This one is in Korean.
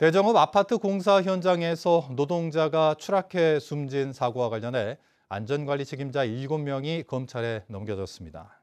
대정읍 아파트 공사 현장에서 노동자가 추락해 숨진 사고와 관련해 안전관리 책임자 7명이 검찰에 넘겨졌습니다.